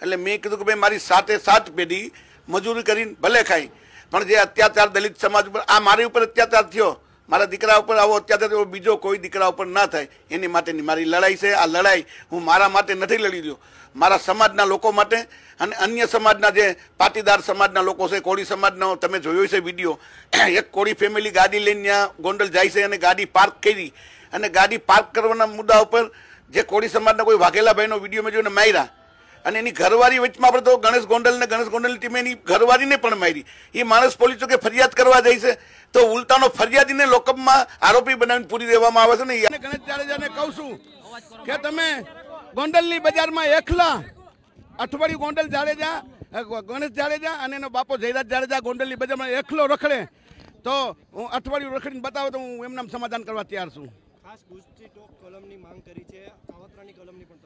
એલે મે કીધું કે ભાઈ મારી સાથે સાથ પેલી મજૂરી કરી ભલે ખાઈ પણ જે અત્યાચાર દલિત સમાજ પર આ મારી ઉપર અત્યાચાર થયો મારા દીકરા ઉપર આવો અત્યાચાર એ બીજો કોઈ દીકરા ઉપર ના થાય એની માટેની મારી લડાઈ છે આ લડાઈ હું મારા માટે નથી લડી રહ્યો મારા સમાજના લોકો માટે અને અન્ય સમાજના જે પાટીદાર સમાજના લોકો છે કોળી સમાજનો તમે જોયો હશે વિડિયો એક કોળી ફેમિલી ગાડી લઈને ગયા ગોંડલ જાય છે અને ગાડી પાર્ક કરી અને ગાડી પાર્ક કરવાના મુદ્દા ઉપર જે કોળી સમાજનો કોઈ વાકેલાભાઈનો વિડિયો મે જોને માયરા અને એની ઘરવારી વચમાં આપણે તો ગણેશ ગોંડલ ને ગણેશ ગોંડલ ગોંડલની ટીમે એની ઘરવારીને પણ મારી એ માણસ પોલીસ ચોકે ફરિયાદ કરવા જાય છે તો ઉલટાનો ફરિયાદીને લોકઅપમાં આરોપી બનાવીને પૂરી દેવામાં આવે છે ને ગણેશ જાડેજાને કહું છું કે તમે ગોંડલની બજારમાં એકલા અઠવાડિયું ગોંડલ જાડેજા ગણેશ જાડેજા અને એનો બાપો જયરાજ જાડેજા ગોંડલ ની બજારમાં એકલો રખડે તો હું અઠવાડિયું રખડીને બતાવો તો હું એમના સમાધાન કરવા તૈયાર છું ખાસ ગુજરી માંગ કરી છે